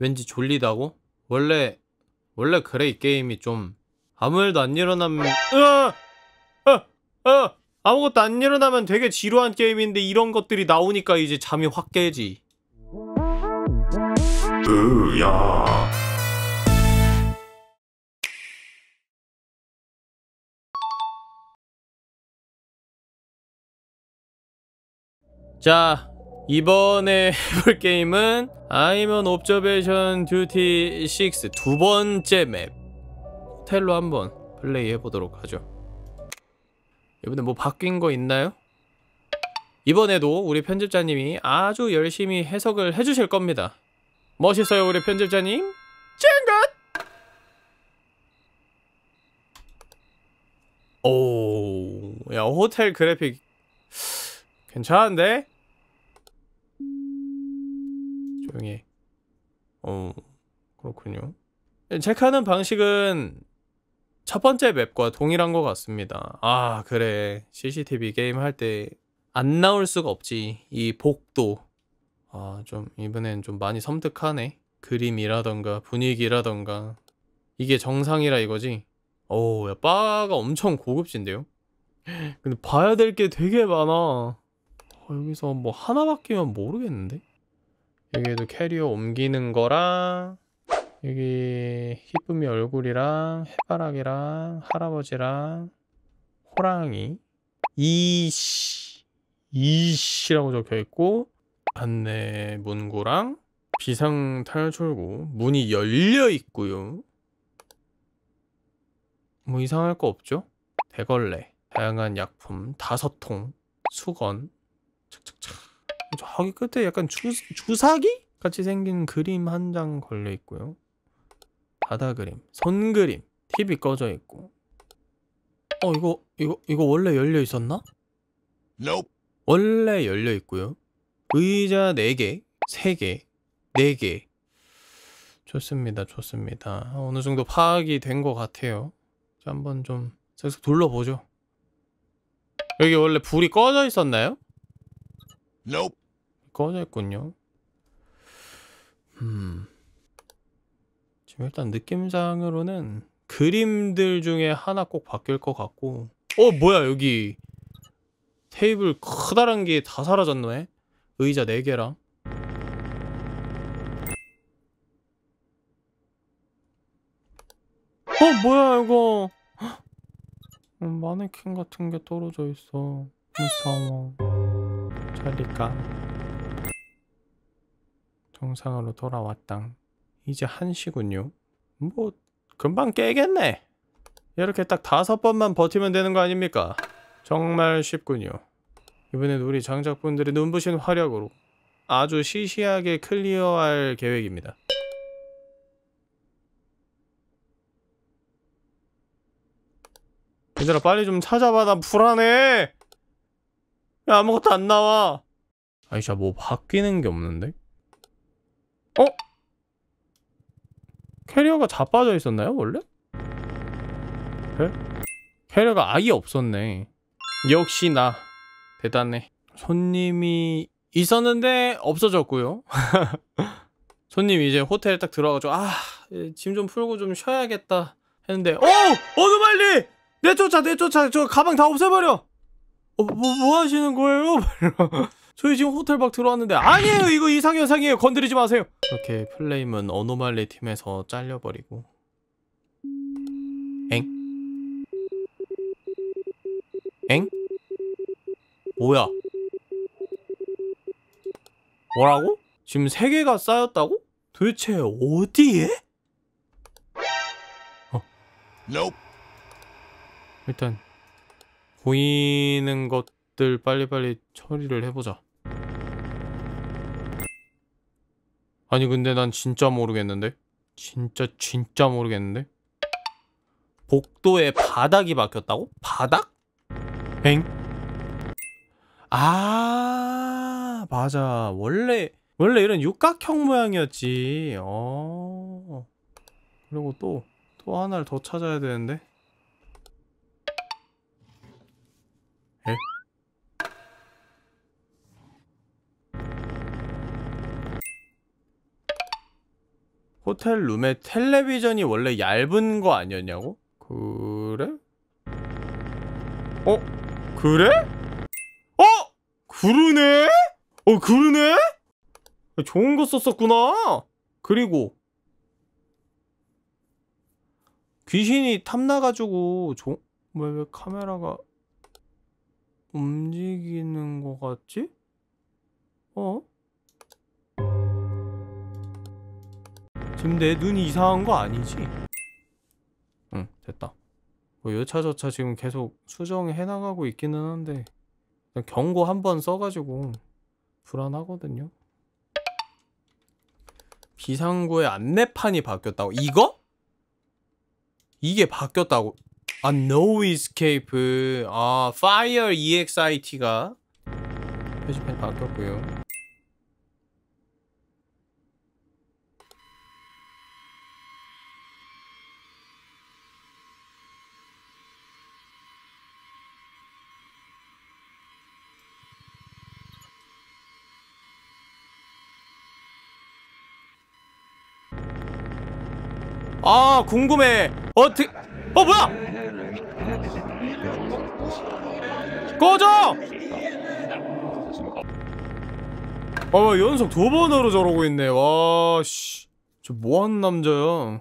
왠지 졸리다고? 원래 원래 그래 이 게임이 좀 아무 일도 안 일어나면 으아! 아! 아! 아무것도 안 일어나면 되게 지루한 게임인데 이런 것들이 나오니까 이제 잠이 확 깨지 으야 자 이번에 해볼 게임은 아이먼 옵저베이션 듀티 6두 번째 맵 호텔로 한번 플레이 해보도록 하죠 이번에 뭐 바뀐 거 있나요? 이번에도 우리 편집자님이 아주 열심히 해석을 해주실 겁니다 멋있어요 우리 편집자님 쨍긋 오야 호텔 그래픽 괜찮은데? 조용히 해. 어 그렇군요 네, 체크하는 방식은 첫 번째 맵과 동일한 것 같습니다 아 그래 CCTV 게임 할 때 안 나올 수가 없지 이 복도 아 좀 이번엔 좀 많이 섬뜩하네 그림이라던가 분위기라던가 이게 정상이라 이거지 오야 어, 바가 엄청 고급진데요 근데 봐야 될 게 되게 많아 어, 여기서 뭐 하나 밖에면 모르겠는데? 여기에도 캐리어 옮기는 거랑 여기 히쁨이 얼굴이랑 해바라기랑 할아버지랑 호랑이 이씨 이씨라고 적혀있고 안내 문구랑 비상 탈출구 문이 열려 있고요 뭐 이상할 거 없죠? 대걸레 다양한 약품 다섯 통 수건 착착착. 저기 끝에 약간 주, 주사기? 같이 생긴 그림 한 장 걸려 있고요. 바다 그림, 선 그림, TV 꺼져 있고. 어, 이거 이거 이거 원래 열려 있었나? Nope. 원래 열려 있고요. 의자 4개, 3개, 4개. 좋습니다. 좋습니다. 어느 정도 파악이 된 것 같아요. 자, 한번 좀 계속 둘러보죠. 여기 원래 불이 꺼져 있었나요? Nope. 꺼져 있군요. 음. 지금 일단 느낌상으로는 그림들 중에 하나 꼭 바뀔 것 같고. 어, 뭐야, 여기. 테이블 커다란 게 다 사라졌네? 의자 4개랑. 어, 뭐야, 이거. 어, 마네킹 같은 게 떨어져 있어. 무서워. 그러니까 정상으로 돌아왔당. 이제 한시군요. 뭐 금방 깨겠네. 이렇게 딱 다섯 번만 버티면 되는 거 아닙니까? 정말 쉽군요. 이번엔 우리 장작분들이 눈부신 화력으로 아주 시시하게 클리어할 계획입니다. 얘들아 빨리 좀 찾아봐 나 불안해 야, 아무것도 안 나와. 아니, 진짜 뭐 바뀌는 게 없는데? 어? 캐리어가 자빠져 있었나요, 원래? 그 캐리어가 아예 없었네. 역시 나. 대단해. 손님이 있었는데 없어졌고요. 손님 이제 이 호텔에 딱 들어가가지고 아, 짐 좀 풀고 좀 쉬어야겠다 했는데 어! 어느 말리! 내쫓아, 내쫓아! 저 가방 다 없애버려! 어, 뭐, 뭐 하시는 거예요? 저희 지금 호텔 박 들어왔는데 아니에요 이거 이상해요 이상해요 건드리지 마세요 이렇게 플레임은 어노말리 팀에서 잘려버리고 엥? 엥? 뭐야? 뭐라고? 지금 세개가 쌓였다고? 도대체 어디에? 어. Nope. 일단 보이는 것들 빨리빨리 처리를 해보자 아니 근데 난 진짜 모르겠는데 진짜 진짜 모르겠는데 복도에 바닥이 바뀌었다고? 바닥? 뱅? 아 맞아 원래 원래 이런 육각형 모양이었지 어 그리고 또 또 하나를 더 찾아야 되는데 에? 네. 호텔 룸에 텔레비전이 원래 얇은 거 아니었냐고? 그래? 어? 그래? 어? 그러네? 어 그러네? 좋은 거 썼었구나 그리고 귀신이 탐나가지고 조... 왜, 왜 카메라가 움직이는 것 같지? 어? 지금 내 눈이 이상한 거 아니지? 응 됐다 뭐 여차저차 지금 계속 수정해 나가고 있기는 한데 경고 한 번 써가지고 불안하거든요 비상구의 안내판이 바뀌었다고? 이거? 이게 바뀌었다고? 아, No Escape. 아, Fire EXIT가 표지판이 바뀌었고요. 아 궁금해 어떻게 어 뭐야 꺼져! 아, 봐 연속 두 번으로 저러고 있네 와씨 저 뭐하는 남자야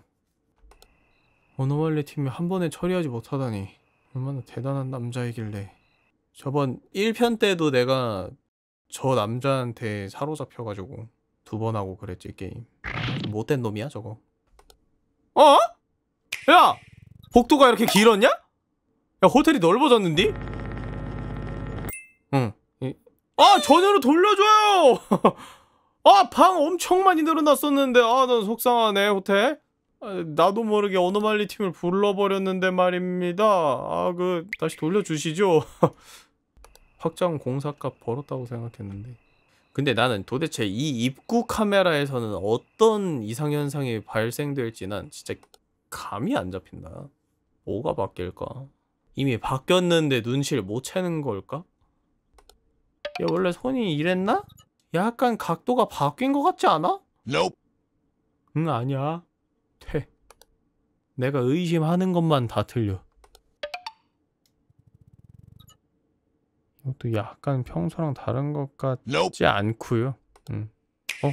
어너말리 팀이 한 번에 처리하지 못하다니 얼마나 대단한 남자이길래 저번 1편 때도 내가 저 남자한테 사로잡혀가지고 두 번 하고 그랬지 게임 못된 놈이야 저거 어? 야! 복도가 이렇게 길었냐? 야 호텔이 넓어졌는디? 응. 아 전혀로 돌려줘요! 아방 엄청 많이 늘어났었는데 아 난 속상하네 호텔 아, 나도 모르게 어노말리 팀을 불러버렸는데 말입니다 아 그 다시 돌려주시죠 확장 공사값 벌었다고 생각했는데 근데 나는 도대체 이 입구 카메라에서는 어떤 이상현상이 발생될지 난 진짜 감이 안 잡힌다 뭐가 바뀔까? 이미 바뀌었는데 눈치를 못 채는 걸까? 얘 원래 손이 이랬나? 약간 각도가 바뀐 것 같지 않아? Nope. 응 아니야 퇴 내가 의심하는 것만 다 틀려 이것도 약간 평소랑 다른 것 같지 nope. 않고요 응. 어?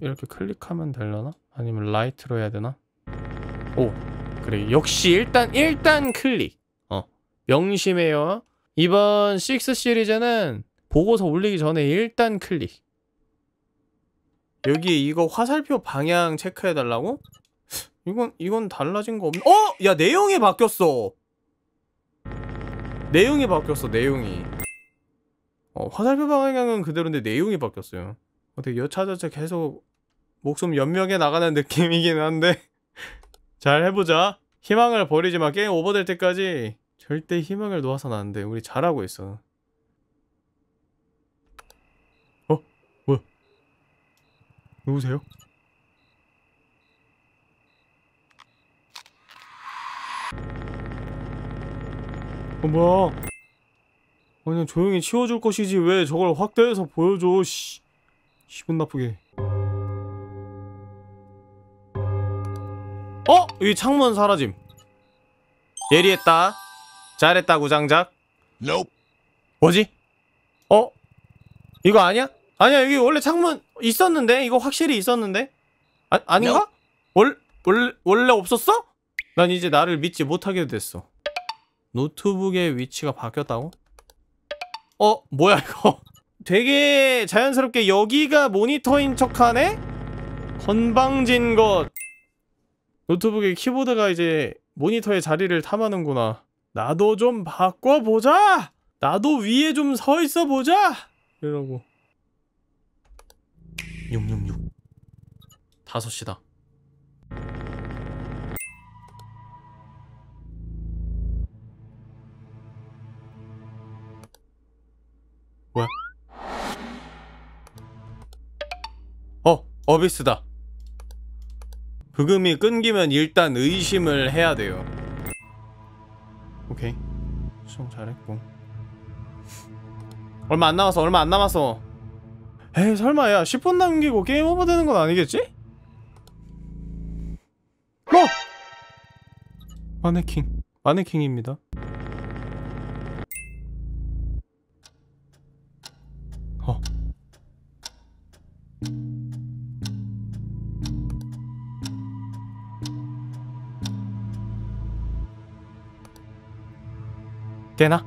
이렇게 클릭하면 되려나? 아니면 라이트로 해야 되나? 오 그래 역시 일단 일단 클릭 어 명심해요 이번 6 시리즈는 보고서 올리기 전에 일단 클릭 여기 이거 화살표 방향 체크해달라고? 이건 이건 달라진 거 없네 어! 야 내용이 바뀌었어 내용이 바뀌었어 내용이 어, 화살표 방향은 그대로인데 내용이 바뀌었어요 어떻게 여차저차 계속 목숨 연명해 나가는 느낌이긴 한데 잘 해보자 희망을 버리지 마. 게임 오버될 때까지 절대 희망을 놓아서는 안 돼. 우리 잘하고 있어. 어? 뭐야? 누구세요? 어, 뭐야? 그냥 조용히 치워줄 것이지 왜 저걸 확대해서 보여줘, 씨. 기분 나쁘게. 어? 이 창문 사라짐 예리했다 잘했다 구장작 nope. 뭐지? 어? 이거 아니야? 아니야 여기 원래 창문 있었는데 이거 확실히 있었는데 아, 아닌가? No. 월, 월, 원래 없었어? 난 이제 나를 믿지 못하게 됐어 노트북의 위치가 바뀌었다고? 어? 뭐야 이거 되게 자연스럽게 여기가 모니터인 척하네? 건방진 것 노트북의 키보드가 이제 모니터의 자리를 탐하는구나 나도 좀 바꿔보자! 나도 위에 좀 서있어 보자! 이러고 666 5시다 뭐야? 어! 어비스다 그금이 끊기면 일단 의심을 해야 돼요 오케이 수정 잘했고 얼마 안 남았어 얼마 안 남았어 에이 설마 야 10분 남기고 게임 오버 되는 건 아니겠지? 뭐! 마네킹 마네킹입니다 되나?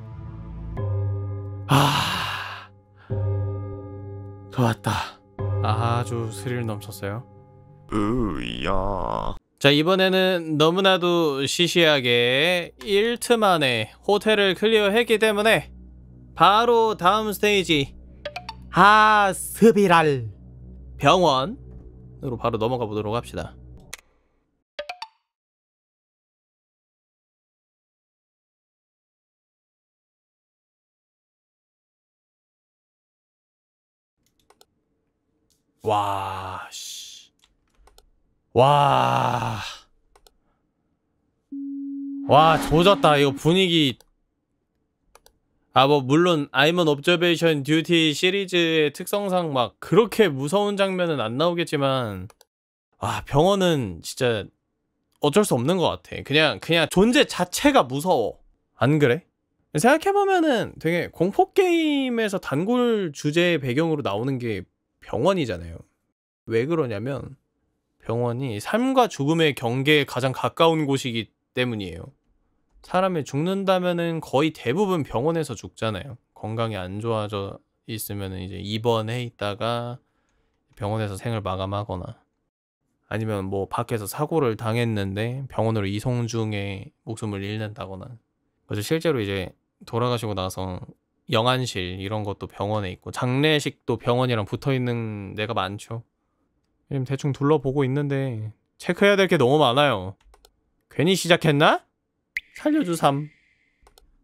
아, 좋았다. 아주 스릴 넘쳤어요. 으야. 자 이번에는 너무나도 시시하게 1트 만에 호텔을 클리어했기 때문에 바로 다음 스테이지 하스비랄 병원으로 바로 넘어가 보도록 합시다 와, 씨. 와. 와, 조졌다. 이거 분위기. 아, 뭐, 물론, 아이먼 옵저베이션 듀티 시리즈의 특성상 막 그렇게 무서운 장면은 안 나오겠지만, 아, 병원은 진짜 어쩔 수 없는 것 같아. 그냥, 그냥 존재 자체가 무서워. 안 그래? 생각해보면은 되게 공포게임에서 단골 주제의 배경으로 나오는 게 병원이잖아요. 왜 그러냐면 병원이 삶과 죽음의 경계에 가장 가까운 곳이기 때문이에요. 사람이 죽는다면은 거의 대부분 병원에서 죽잖아요. 건강이 안 좋아져 있으면 이제 입원해 있다가 병원에서 생을 마감하거나 아니면 뭐 밖에서 사고를 당했는데 병원으로 이송 중에 목숨을 잃는다거나 그래서 실제로 이제 돌아가시고 나서 영안실 이런 것도 병원에 있고 장례식도 병원이랑 붙어 있는 데가 많죠. 지금 대충 둘러보고 있는데 체크해야 될 게 너무 많아요. 괜히 시작했나? 살려주삼.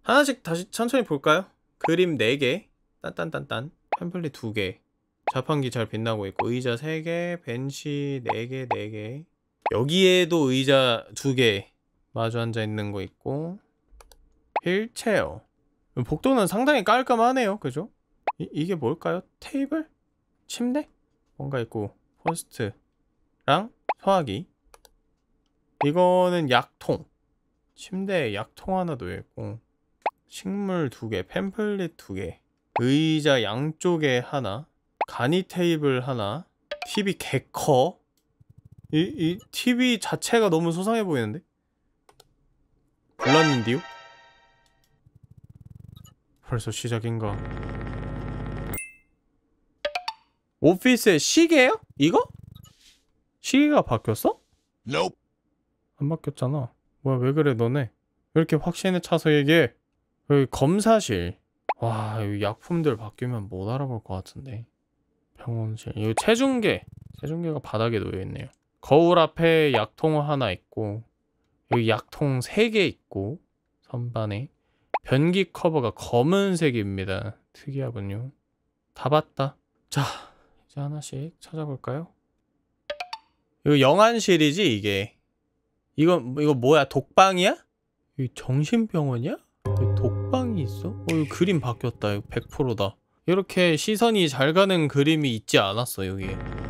하나씩 다시 천천히 볼까요? 그림 4개, 딴딴딴딴, 팸플릿 2개, 자판기 잘 빛나고 있고 의자 3개, 벤치 4개, 4개 여기에도 의자 2개 마주 앉아있는 거 있고 휠체어 복도는 상당히 깔끔하네요. 그죠? 이, 이게 뭘까요? 테이블? 침대? 뭔가 있고 포스트랑 소화기 이거는 약통 침대에 약통 하나 도있고 식물 두개 팸플릿 두개 의자 양쪽에 하나 간이 테이블 하나 TV 개커 이, 이 TV 자체가 너무 소상해 보이는데? 불났는데요 벌써 시작인가 오피스의 시계요? 이거? 시계가 바뀌었어? Nope. 안 바뀌었잖아 뭐야 왜 그래 너네 왜 이렇게 확신에 차서 얘기해 여기 검사실 와 여기 약품들 바뀌면 못 알아볼 것 같은데 병원실 여기 체중계 체중계가 바닥에 놓여있네요 거울 앞에 약통 하나 있고 여기 약통 3개 있고 선반에 변기 커버가 검은색입니다. 특이하군요. 다 봤다. 자, 이제 하나씩 찾아볼까요? 이거 영안실이지 이게. 이건 이거 뭐야? 독방이야? 이 정신병원이야? 독방이 있어? 어, 이 그림 바뀌었다. 이거 100%다. 이렇게 시선이 잘 가는 그림이 있지 않았어 여기에.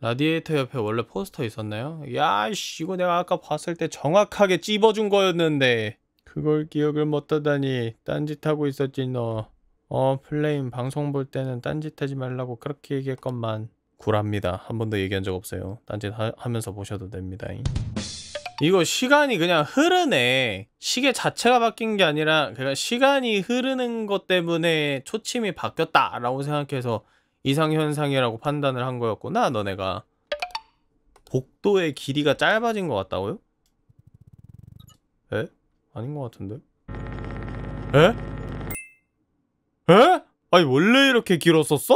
라디에이터 옆에 원래 포스터 있었나요? 야씨 이거 내가 아까 봤을 때 정확하게 찝어준 거였는데 그걸 기억을 못 하다니 딴짓하고 있었지 너 어 플레임 방송 볼 때는 딴짓하지 말라고 그렇게 얘기했건만 구랍니다 한 번도 얘기한 적 없어요 딴짓 하, 면서 보셔도 됩니다 이거 시간이 그냥 흐르네 시계 자체가 바뀐 게 아니라 그냥 시간이 흐르는 것 때문에 초침이 바뀌었다 라고 생각해서 이상현상이라고 판단을 한 거였구나 너네가 복도의 길이가 짧아진 것 같다고요? 에? 아닌 것 같은데? 에? 에? 아니 원래 이렇게 길었었어?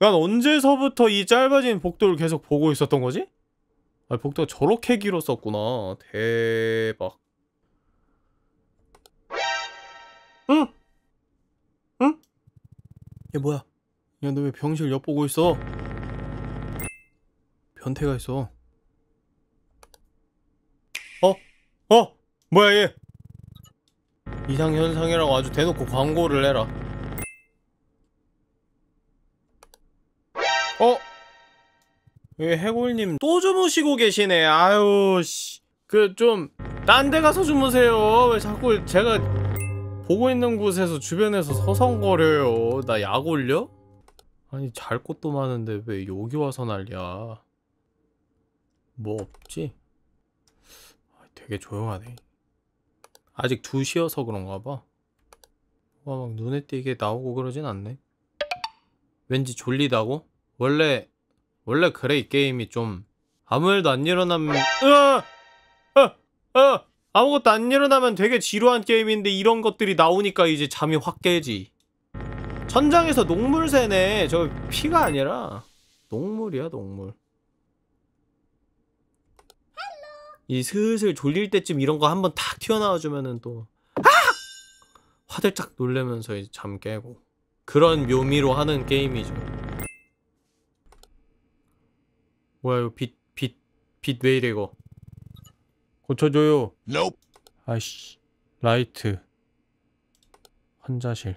난 언제서부터 이 짧아진 복도를 계속 보고 있었던 거지? 아 복도가 저렇게 길었었구나 대박 응! 응? 이 뭐야 야너왜 병실 엿보고 있어? 변태가 있어 어? 어? 뭐야 얘 이상현상이라고 아주 대놓고 광고를 해라 어? 왜 해골님 또 주무시고 계시네 아유 씨그 좀 딴 데 가서 주무세요 왜 자꾸 제가 보고 있는 곳에서 주변에서 서성거려요 나약 올려? 아니 잘 곳도 많은데 왜 여기 와서 난리야 뭐 없지? 아, 되게 조용하네 아직 2시여서 그런가 봐와 막 눈에 띄게 나오고 그러진 않네 왠지 졸리다고? 원래 원래 그래 이 게임이 좀 아무 일도 안 일어나면 으아! 어! 어! 아무것도 안 일어나면 되게 지루한 게임인데 이런 것들이 나오니까 이제 잠이 확 깨지 천장에서 녹물 새네 저 피가 아니라 녹물이야 녹물 이 슬슬 졸릴 때쯤 이런 거 한번 탁 튀어나와주면은 또 아! 화들짝 놀래면서 이제 잠 깨고 그런 묘미로 하는 게임이죠 뭐야 이거 빛, 빛, 빛 왜 이래 이거 고쳐줘요 nope. 아이씨 라이트 환자실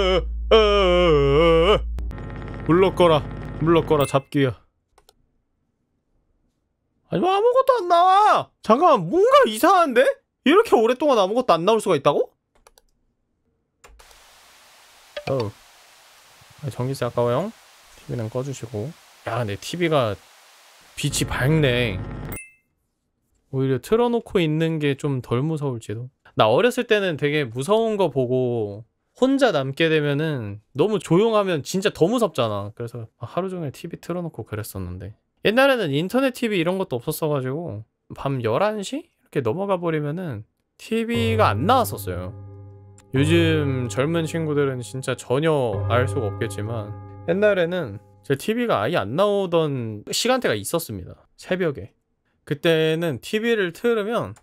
물러거라 물러거라 잡기야 아니 뭐 아무것도 안 나와 잠깐만 뭔가 이상한데? 이렇게 오랫동안 아무것도 안 나올 수가 있다고? 어 전기세 아, 아까워요 TV는 꺼주시고 야내 TV가 빛이 밝네 오히려 틀어놓고 있는 게 좀 덜 무서울지도 나 어렸을 때는 되게 무서운 거 보고 혼자 남게 되면은 너무 조용하면 진짜 더 무섭잖아. 그래서 하루 종일 TV 틀어놓고 그랬었는데. 옛날에는 인터넷 TV 이런 것도 없었어가지고 밤 11시? 이렇게 넘어가 버리면은 TV가 안 나왔었어요. 요즘 젊은 친구들은 진짜 전혀 알 수가 없겠지만 옛날에는 제 TV가 아예 안 나오던 시간대가 있었습니다. 새벽에. 그때는 TV를 틀으면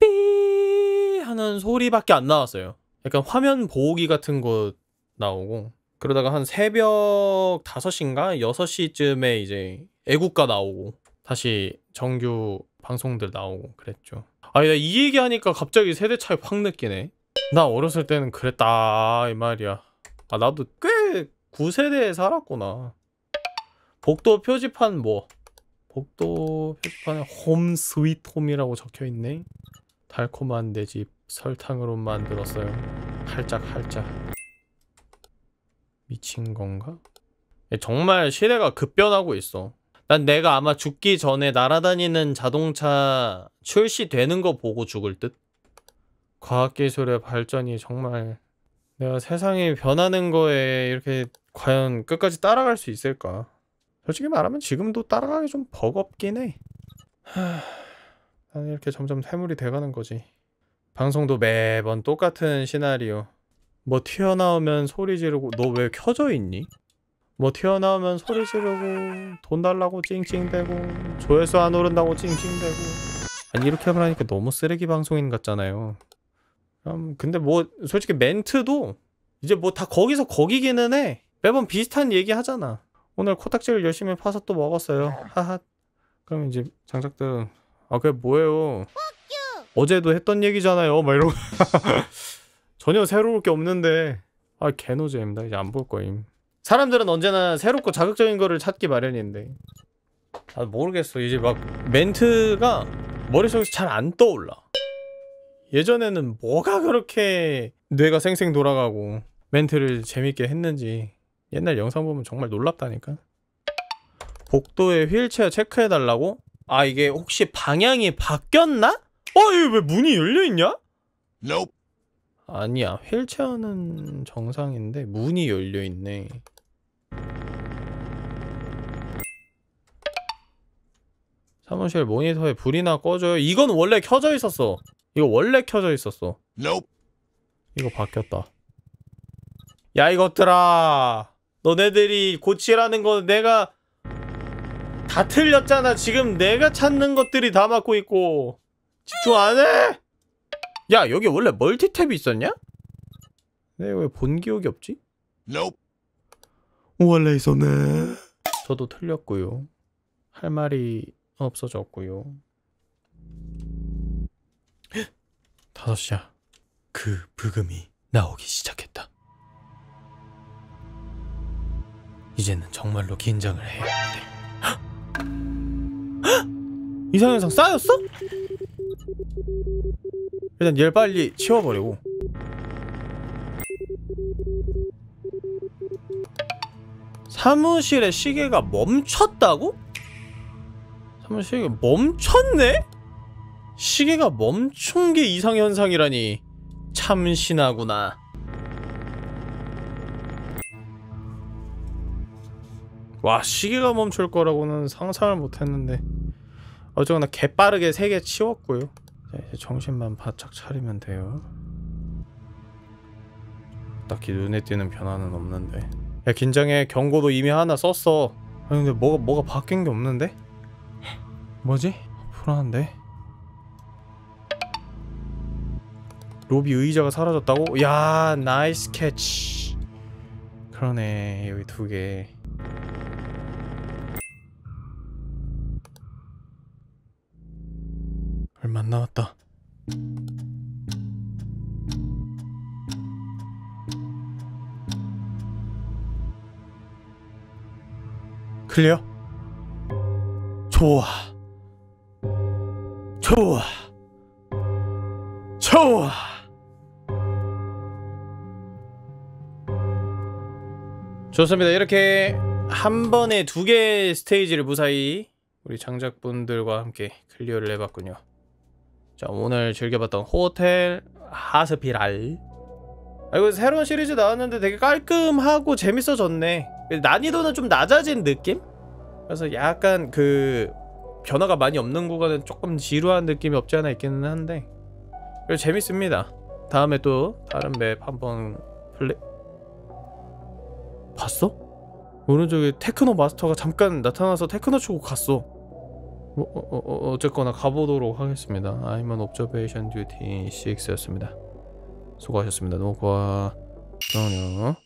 삐 하는 소리밖에 안 나왔어요. 약간 화면 보호기 같은 거 나오고 그러다가 한 새벽 5시인가 6시쯤에 이제 애국가 나오고 다시 정규 방송들 나오고 그랬죠. 아니 나 이 얘기하니까 갑자기 세대 차이 확 느끼네. 나 어렸을 때는 그랬다 이 말이야. 아 나도 꽤 9세대에 살았구나. 복도 표지판 뭐 복도 표지판에 홈 스윗 홈이라고 적혀있네. 달콤한 내 집. 설탕으로 만들었어요 할짝할짝 미친 건가? 예, 정말 시대가 급변하고 있어 난 내가 아마 죽기 전에 날아다니는 자동차 출시되는 거 보고 죽을 듯? 과학기술의 발전이 정말 내가 세상이 변하는 거에 이렇게 과연 끝까지 따라갈 수 있을까? 솔직히 말하면 지금도 따라가기 좀 버겁긴 해. 난 이렇게 점점 퇴물이 돼가는 거지. 방송도 매번 똑같은 시나리오 뭐 튀어나오면 소리 지르고 너 왜 켜져 있니? 뭐 튀어나오면 소리 지르고 돈 달라고 찡찡대고 조회수 안 오른다고 찡찡대고 아니 이렇게 하면 하니까 너무 쓰레기 방송인 같잖아요 음, 근데 뭐 솔직히 멘트도 이제 뭐 다 거기서 거기기는 해 매번 비슷한 얘기 하잖아 오늘 코딱지를 열심히 파서 또 먹었어요 하하 그럼 이제 장작등아 그게 뭐예요 어제도 했던 얘기잖아요. 막 이러고 전혀 새로울 게 없는데 아개노잼입다 이제 안 볼 거임. 사람들은 언제나 새롭고 자극적인 거를 찾기 마련인데 아 모르겠어. 이제 막 멘트가 머릿속에서 잘 안 떠올라. 예전에는 뭐가 그렇게 뇌가 생생 돌아가고 멘트를 재밌게 했는지 옛날 영상 보면 정말 놀랍다니까 복도에 휠체어 체크해달라고? 아 이게 혹시 방향이 바뀌었나? 어, 이왜 문이 열려있냐? Nope. 아니야, 휠체어는 정상인데 문이 열려있네. 사무실 모니터에 불이나 꺼줘요. 이건 원래 켜져 있었어. 이거 원래 켜져 있었어. Nope. 이거 바뀌었다. 야 이것들아 너네들이 고치라는 건 내가 다 틀렸잖아 지금 내가 찾는 것들이 다 맞고 있고 좋아안 해! 야 여기 원래 멀티탭이 있었냐? 내왜 네, 본 기억이 없지? Nope. 원래 있었네. 저도 틀렸고요. 할 말이 없어졌고요. 다섯 시야그 부금이 나오기 시작했다. 이제는 정말로 긴장을 해야 돼. 이상현상 쌓였어? 일단 얘 빨리 치워버리고 사무실에 시계가 멈췄다고? 사무실이 멈췄네? 시계가 멈춘 게 이상현상이라니 참신하구나 와 시계가 멈출 거라고는 상상을 못했는데 어쨌거나 개빠르게 세 개 치웠고요 자, 이제 정신만 바짝 차리면 돼요. 딱히 눈에 띄는 변화는 없는데. 야, 긴장해. 경고도 이미 하나 썼어. 아니, 근데 뭐가, 뭐가 바뀐 게 없는데? 뭐지? 불안한데? 로비 의자가 사라졌다고? 야, 나이스 캐치. 그러네. 여기 두 개. 만나왔다 클리어? 좋아. 좋아. 좋아. 좋습니다. 이렇게 한 번에 두 개의 스테이지를 무사히 우리 장작분들과 함께 클리어를 해봤군요. 자 오늘 즐겨봤던 호텔 하스피랄 아 이거 새로운 시리즈 나왔는데 되게 깔끔하고 재밌어졌네 난이도는 좀 낮아진 느낌? 그래서 약간 그 변화가 많이 없는 구간은 조금 지루한 느낌이 없지 않아 있기는 한데 그래도 재밌습니다 다음에 또 다른 맵 한번 플레 봤어? 오른쪽에 테크노 마스터가 잠깐 나타나서 테크노 치고 갔어 어, 어, 어, 어, 어쨌거나 가보도록 하겠습니다. 아이먼 옵저베이션 듀티 CX였습니다. 수고하셨습니다. 너무 고마워요.